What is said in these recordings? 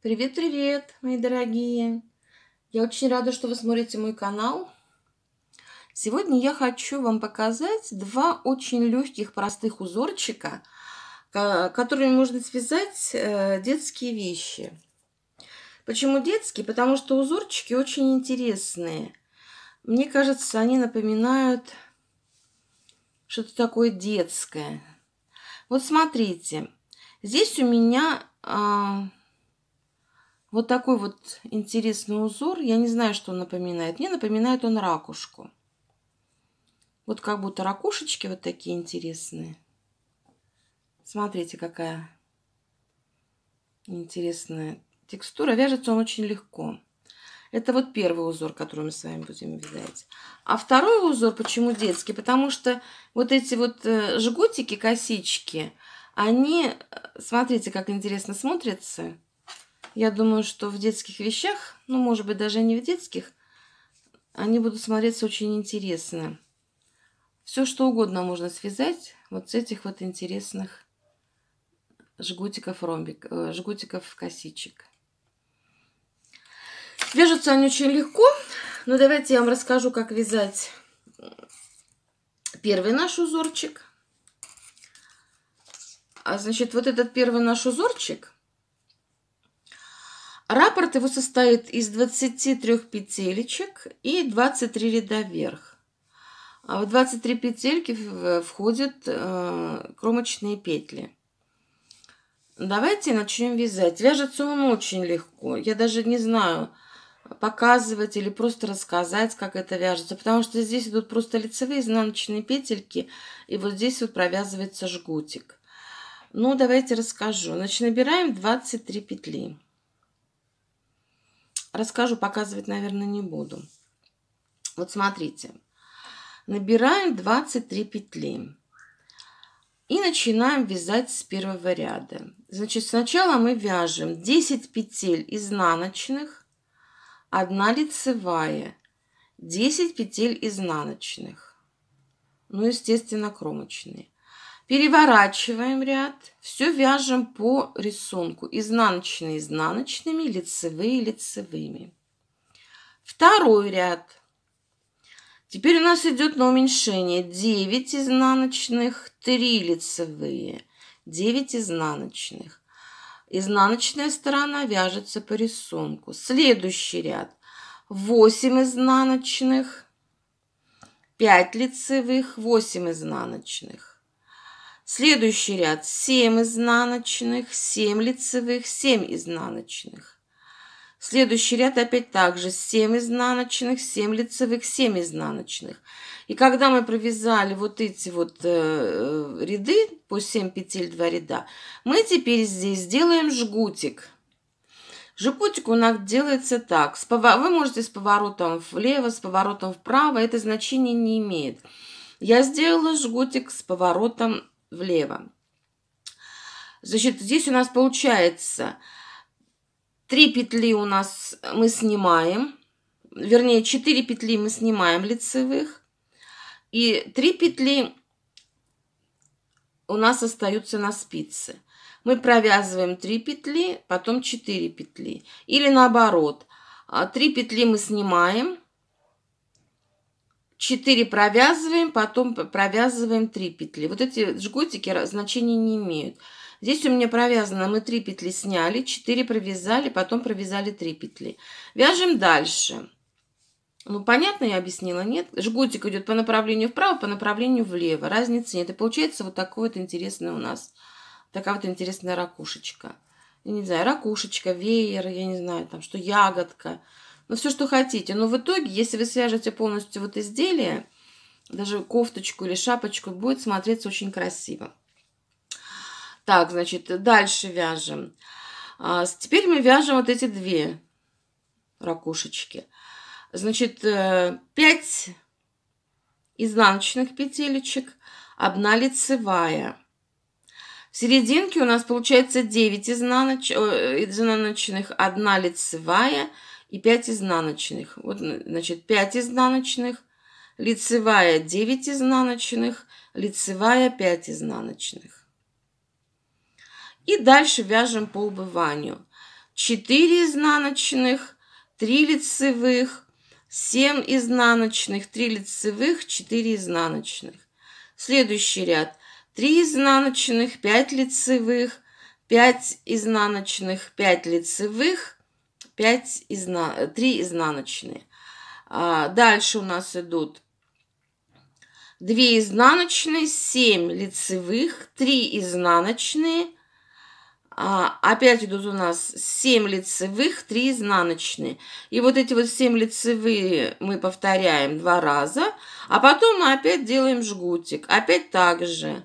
Привет-привет, мои дорогие! Я очень рада, что вы смотрите мой канал. Сегодня я хочу вам показать два очень легких, простых узорчика, которыми можно связать э, детские вещи. Почему детские? Потому что узорчики очень интересные. Мне кажется, они напоминают что-то такое детское. Вот смотрите, здесь у меня а, вот такой вот интересный узор. Я не знаю, что он напоминает. Мне напоминает он ракушку. Вот как будто ракушечки вот такие интересные. Смотрите, какая интересная текстура. Вяжется он очень легко. Это вот первый узор, который мы с вами будем вязать. А второй узор, почему детский? Потому что вот эти вот э, жгутики, косички, они, э, смотрите, как интересно смотрятся. Я думаю, что в детских вещах, ну, может быть, даже не в детских, они будут смотреться очень интересно. Все, что угодно можно связать вот с этих вот интересных жгутиков ромбик, э, жгутиков косичек. Вяжутся они очень легко, но давайте я вам расскажу, как вязать первый наш узорчик. А значит, вот этот первый наш узорчик – Рапорт его состоит из 23 петелечек и 23 ряда вверх. А в 23 петельки входят э, кромочные петли. Давайте начнем вязать. Вяжется он очень легко. Я даже не знаю, показывать или просто рассказать, как это вяжется. Потому что здесь идут просто лицевые изнаночные петельки, и вот здесь вот провязывается жгутик. Ну, давайте расскажу. Значит, набираем 23 петли. Расскажу, показывать, наверное, не буду. Вот смотрите. Набираем 23 петли. И начинаем вязать с первого ряда. Значит, сначала мы вяжем 10 петель изнаночных, 1 лицевая, 10 петель изнаночных. Ну, естественно, кромочные. Переворачиваем ряд, все вяжем по рисунку. изнаночными изнаночными, лицевые лицевыми. Второй ряд. Теперь у нас идет на уменьшение 9 изнаночных, 3 лицевые, 9 изнаночных. Изнаночная сторона вяжется по рисунку. Следующий ряд. 8 изнаночных, 5 лицевых, 8 изнаночных. Следующий ряд 7 изнаночных, 7 лицевых, 7 изнаночных. Следующий ряд опять также 7 изнаночных, 7 лицевых, 7 изнаночных. И когда мы провязали вот эти вот э, э, ряды по 7 петель 2 ряда, мы теперь здесь сделаем жгутик. Жгутик у нас делается так. Вы можете с поворотом влево, с поворотом вправо, это значение не имеет. Я сделала жгутик с поворотом влево. Значит, здесь у нас получается 3 петли у нас мы снимаем, вернее 4 петли мы снимаем лицевых, и 3 петли у нас остаются на спице. Мы провязываем 3 петли, потом 4 петли. Или наоборот, 3 а, петли мы снимаем, 4 провязываем, потом провязываем 3 петли. Вот эти жгутики значения не имеют. Здесь у меня провязано, мы 3 петли сняли, 4 провязали, потом провязали 3 петли. Вяжем дальше. Ну, понятно я объяснила, нет? Жгутик идет по направлению вправо, по направлению влево. Разницы нет. И получается вот такой вот интересный у нас, такая вот интересная ракушечка. Я не знаю, ракушечка, веер, я не знаю, там что, ягодка. Ягодка ну, все, что хотите. Но в итоге, если вы свяжете полностью вот изделие, даже кофточку или шапочку, будет смотреться очень красиво. Так, значит, дальше вяжем. А, теперь мы вяжем вот эти две ракушечки. Значит, 5 э, изнаночных петелечек, одна лицевая. В серединке у нас получается 9 э, изнаночных, изнаночных 1 лицевая – и 5 изнаночных. Вот, значит, 5 изнаночных, лицевая 9 изнаночных, лицевая 5 изнаночных. И дальше вяжем по убыванию. 4 изнаночных, 3 лицевых, 7 изнаночных, 3 лицевых, 4 изнаночных. Следующий ряд. 3 изнаночных, 5 лицевых, 5 изнаночных, 5 лицевых, 5 изна... 3 изнаночные. А, дальше у нас идут 2 изнаночные, 7 лицевых, 3 изнаночные. А, опять идут у нас 7 лицевых, 3 изнаночные. И вот эти вот 7 лицевые мы повторяем два раза, а потом мы опять делаем жгутик. Опять так же.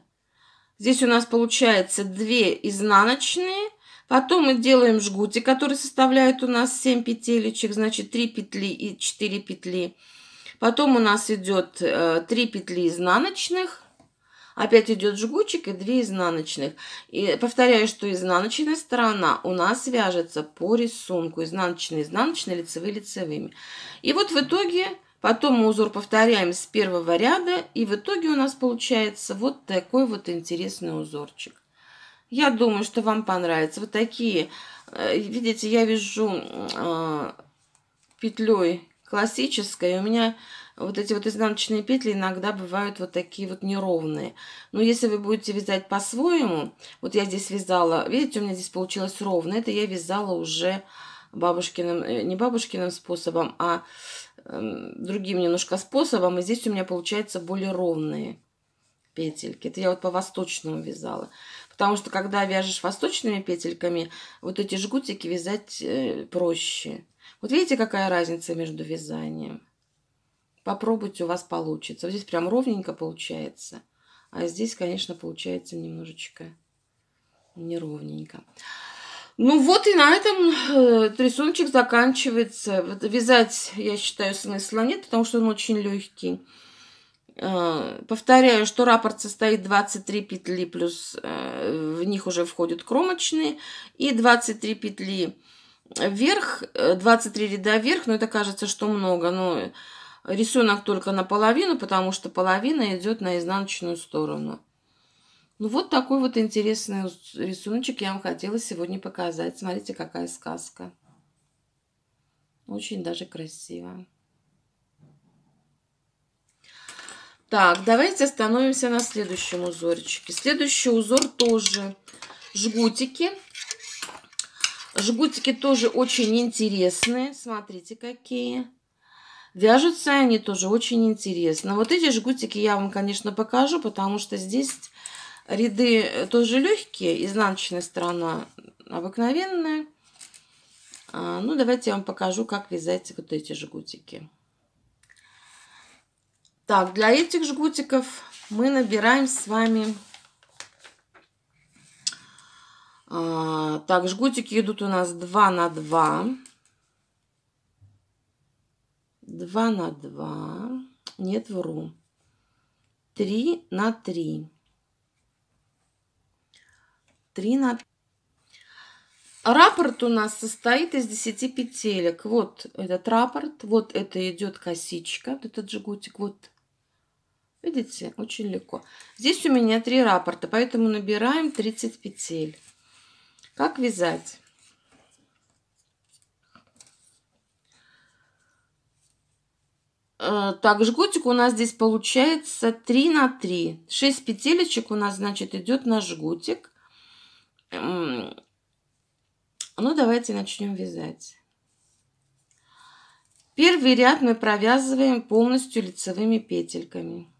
Здесь у нас получается 2 изнаночные, Потом мы делаем жгути, которые составляют у нас 7 петелечек, значит 3 петли и 4 петли. Потом у нас идет 3 э, петли изнаночных, опять идет жгучик и 2 изнаночных. И повторяю, что изнаночная сторона у нас вяжется по рисунку. Изнаночные, изнаночные, лицевые, лицевыми. И вот в итоге Потом мы узор повторяем с первого ряда, и в итоге у нас получается вот такой вот интересный узорчик. Я думаю, что вам понравится. Вот такие, э, видите, я вяжу э, петлей классической. У меня вот эти вот изнаночные петли иногда бывают вот такие вот неровные. Но если вы будете вязать по-своему, вот я здесь вязала, видите, у меня здесь получилось ровно, это я вязала уже бабушкиным, э, не бабушкиным способом, а эм, другим немножко способом, и здесь у меня получается более ровные петельки. Это я вот по восточному вязала. Потому что, когда вяжешь восточными петельками, вот эти жгутики вязать э, проще. Вот видите, какая разница между вязанием? Попробуйте, у вас получится. Вот здесь прям ровненько получается. А здесь, конечно, получается немножечко неровненько. Ну вот и на этом э, рисунчик заканчивается. Вязать, я считаю, смысла нет, потому что он очень легкий. Э, повторяю, что раппорт состоит 23 петли, плюс э, в них уже входят кромочные, и 23 петли вверх, 23 э, ряда вверх, но это кажется, что много, но рисунок только наполовину, потому что половина идет на изнаночную сторону. Ну вот такой вот интересный рисуночек я вам хотела сегодня показать. Смотрите, какая сказка. Очень даже красивая. Так, давайте остановимся на следующем узорчике. Следующий узор тоже жгутики. Жгутики тоже очень интересные. Смотрите, какие. Вяжутся они тоже очень интересно. Вот эти жгутики я вам, конечно, покажу, потому что здесь ряды тоже легкие. Изнаночная сторона обыкновенная. А, ну, давайте я вам покажу, как вязать вот эти жгутики. Так, для этих жгутиков мы набираем с вами... А, так, жгутики идут у нас 2 на 2. 2 на 2. Нет, вру. 3 на 3. 3 на 3. Раппорт у нас состоит из 10 петелек. Вот этот раппорт, вот это идет косичка, вот этот жгутик, вот Видите, очень легко. Здесь у меня три раппорта, поэтому набираем 30 петель. Как вязать? Э, так, жгутик у нас здесь получается 3 на 3. 6 петелечек у нас, значит, идет на жгутик. Ну, давайте начнем вязать. Первый ряд мы провязываем полностью лицевыми петельками.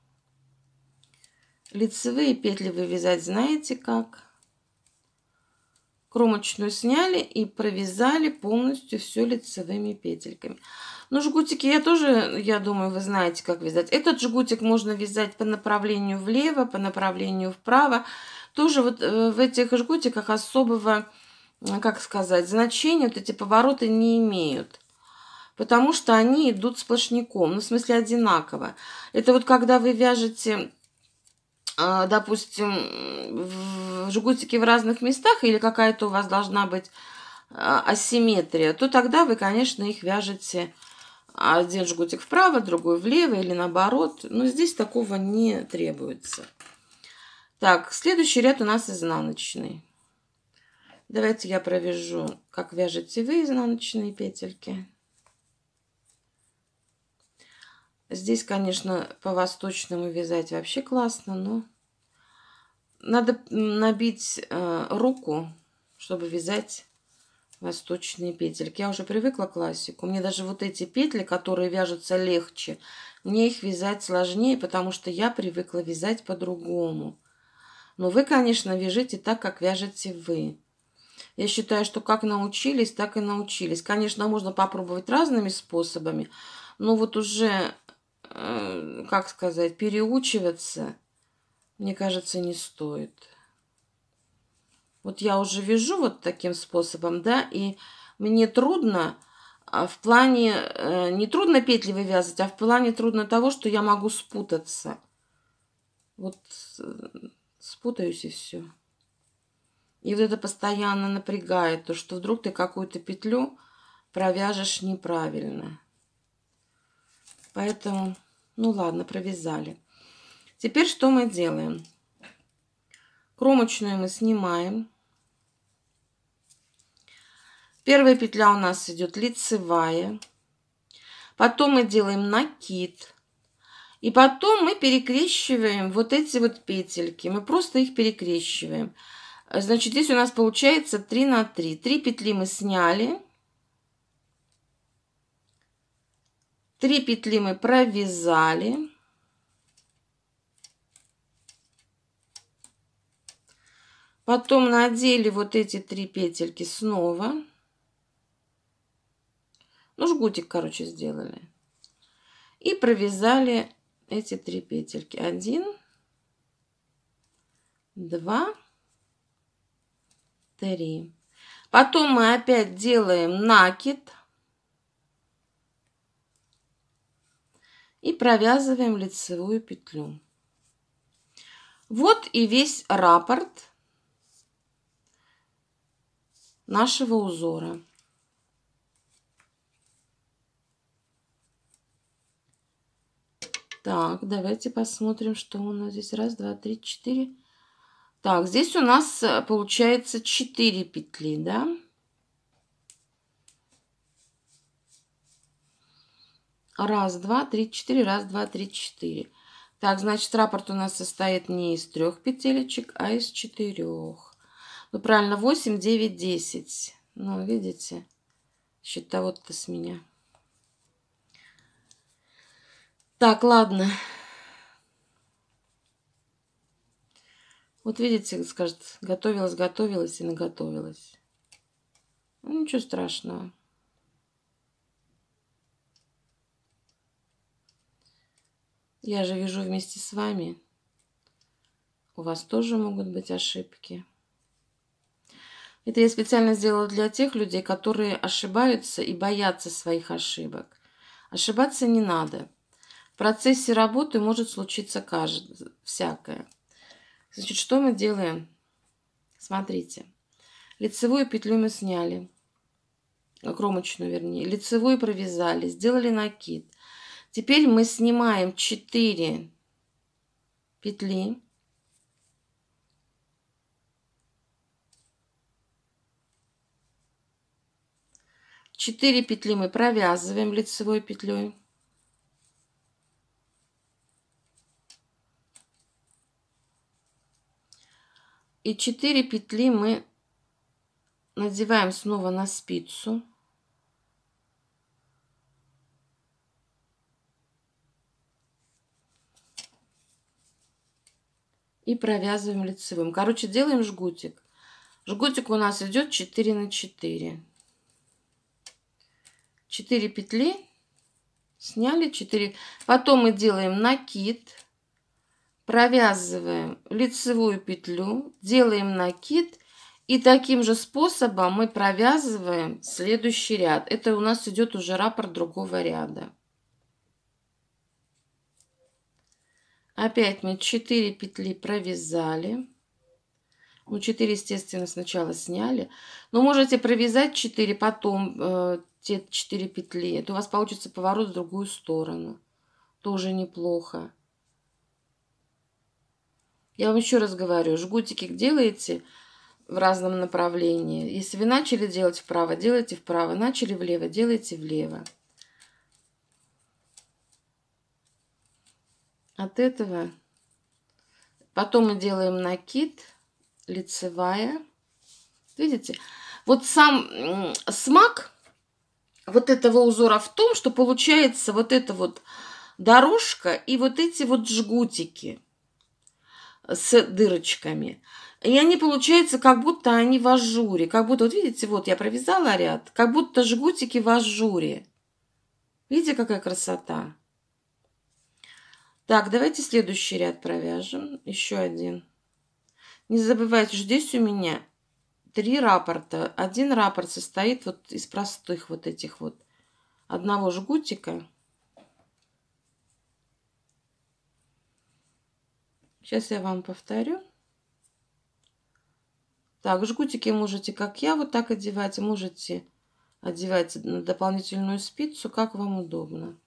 Лицевые петли вывязать знаете как. Кромочную сняли и провязали полностью все лицевыми петельками. Ну, жгутики я тоже, я думаю, вы знаете, как вязать. Этот жгутик можно вязать по направлению влево, по направлению вправо. Тоже вот э, в этих жгутиках особого, как сказать, значения вот эти повороты не имеют потому что они идут сплошняком, ну, в смысле одинаково. Это вот когда вы вяжете а, допустим, в жгутики в разных местах или какая-то у вас должна быть а, асимметрия, то тогда вы, конечно, их вяжете один жгутик вправо, другой влево или наоборот. Но здесь такого не требуется. Так, следующий ряд у нас изнаночный. Давайте я провяжу, как вяжете вы изнаночные петельки. Здесь, конечно, по-восточному вязать вообще классно, но надо набить э, руку, чтобы вязать восточные петельки. Я уже привыкла к классику. Мне даже вот эти петли, которые вяжутся легче, мне их вязать сложнее, потому что я привыкла вязать по-другому. Но вы, конечно, вяжите так, как вяжете вы. Я считаю, что как научились, так и научились. Конечно, можно попробовать разными способами, но вот уже Э, как сказать, переучиваться, мне кажется, не стоит. Вот я уже вижу вот таким способом, да, и мне трудно а в плане, э, не трудно петли вывязывать, а в плане трудно того, что я могу спутаться. Вот э, спутаюсь и все. И вот это постоянно напрягает, то, что вдруг ты какую-то петлю провяжешь неправильно. Поэтому ну ладно, провязали. Теперь что мы делаем? Кромочную мы снимаем. Первая петля у нас идет лицевая. Потом мы делаем накид. И потом мы перекрещиваем вот эти вот петельки. Мы просто их перекрещиваем. Значит, здесь у нас получается 3 на 3. 3 петли мы сняли. Три петли мы провязали. Потом надели вот эти три петельки снова. Ну, жгутик, короче, сделали. И провязали эти три петельки. Один, два, три. Потом мы опять делаем накид. и провязываем лицевую петлю. Вот и весь раппорт нашего узора. Так, давайте посмотрим, что у нас здесь. Раз, два, три, четыре. Так, здесь у нас э, получается 4 петли, да? Раз, два, три, четыре. Раз, два, три, четыре. Так, значит, раппорт у нас состоит не из трех петелечек, а из четырех. Ну, правильно, 8, 9, 10. Ну, видите, вот то с меня. Так, ладно. Вот видите, скажет, готовилась, готовилась и наготовилась. Ну, ничего страшного. Я же вижу вместе с вами. У вас тоже могут быть ошибки. Это я специально сделала для тех людей, которые ошибаются и боятся своих ошибок. Ошибаться не надо. В процессе работы может случиться каждое, всякое. Значит, что мы делаем? Смотрите. Лицевую петлю мы сняли. Кромочную, вернее. Лицевую провязали. Сделали накид. Теперь мы снимаем 4 петли. Четыре петли мы провязываем лицевой петлей. И четыре петли мы надеваем снова на спицу. и провязываем лицевым. Короче, делаем жгутик. Жгутик у нас идет 4 на 4. 4 петли сняли 4. Потом мы делаем накид, провязываем лицевую петлю, делаем накид и таким же способом мы провязываем следующий ряд. Это у нас идет уже раппорт другого ряда. Опять мы 4 петли провязали. Ну, 4, естественно, сначала сняли. Но можете провязать 4, потом э, те 4 петли. Это у вас получится поворот в другую сторону. Тоже неплохо. Я вам еще раз говорю, жгутики делаете в разном направлении. Если вы начали делать вправо, делайте вправо. Начали влево, делайте влево. От этого потом мы делаем накид, лицевая. Видите? Вот сам смак вот этого узора в том, что получается вот эта вот дорожка и вот эти вот жгутики с дырочками. И они, получаются как будто они в ажуре. Как будто, вот видите, вот я провязала ряд, как будто жгутики в ажуре. Видите, какая красота? Так, давайте следующий ряд провяжем. Еще один. Не забывайте, что здесь у меня три рапорта. Один рапорт состоит вот из простых вот этих вот одного жгутика. Сейчас я вам повторю. Так, жгутики можете, как я, вот так одевать. Можете одевать на дополнительную спицу, как вам удобно.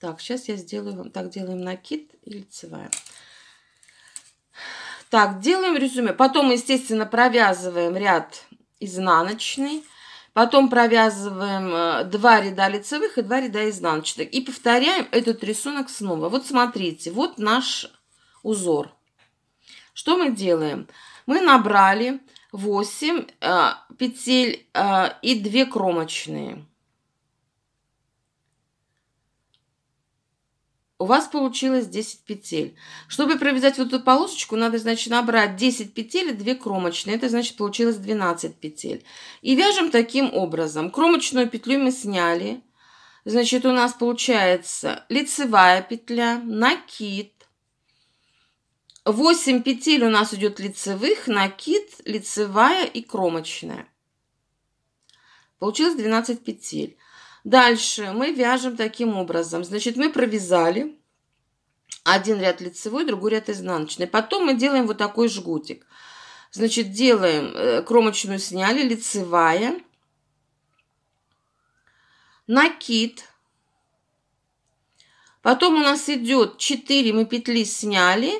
Так, сейчас я сделаю, так, делаем накид и лицевая. Так, делаем резюме. Потом, естественно, провязываем ряд изнаночный. Потом провязываем э, два ряда лицевых и два ряда изнаночных. И повторяем этот рисунок снова. Вот смотрите, вот наш узор. Что мы делаем? Мы набрали 8 э, петель э, и 2 кромочные. у вас получилось 10 петель. Чтобы провязать вот эту полосочку, надо, значит, набрать 10 петель и 2 кромочные. Это, значит, получилось 12 петель. И вяжем таким образом. Кромочную петлю мы сняли. Значит, у нас получается лицевая петля, накид. 8 петель у нас идет лицевых, накид, лицевая и кромочная. Получилось 12 петель. Дальше мы вяжем таким образом. Значит, мы провязали один ряд лицевой, другой ряд изнаночный. Потом мы делаем вот такой жгутик. Значит, делаем, э, кромочную сняли, лицевая, накид. Потом у нас идет 4 мы петли сняли,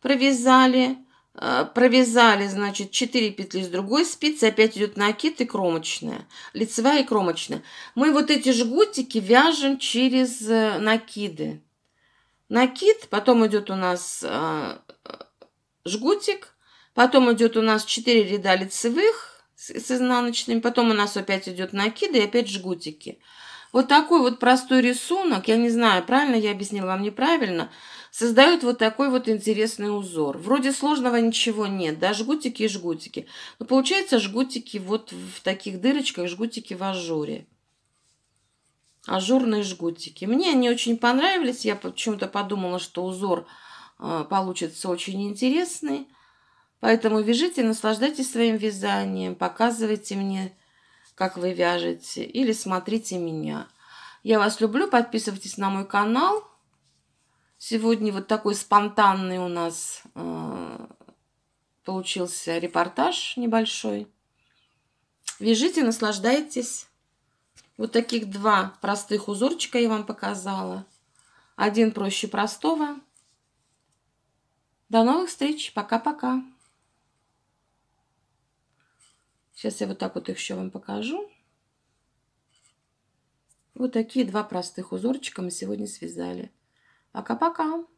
провязали, Э, провязали, значит, 4 петли с другой спицы, опять идет накид и кромочная, лицевая и кромочная. Мы вот эти жгутики вяжем через э, накиды. Накид, потом идет у нас э, жгутик, потом идет у нас 4 ряда лицевых с, изнаночными, потом у нас опять идет накиды и опять жгутики. Вот такой вот простой рисунок, я не знаю, правильно я объяснила вам, неправильно, создают вот такой вот интересный узор. Вроде сложного ничего нет, да, жгутики и жгутики. Но получается жгутики вот в таких дырочках, жгутики в ажуре. Ажурные жгутики. Мне они очень понравились, я почему-то подумала, что узор э, получится очень интересный. Поэтому вяжите, наслаждайтесь своим вязанием, показывайте мне, как вы вяжете, или смотрите меня. Я вас люблю, подписывайтесь на мой канал. Сегодня вот такой спонтанный у нас э, получился репортаж небольшой. Вяжите, наслаждайтесь. Вот таких два простых узорчика я вам показала. Один проще простого. До новых встреч. Пока-пока. Сейчас я вот так вот их еще вам покажу. Вот такие два простых узорчика мы сегодня связали. Пока-пока!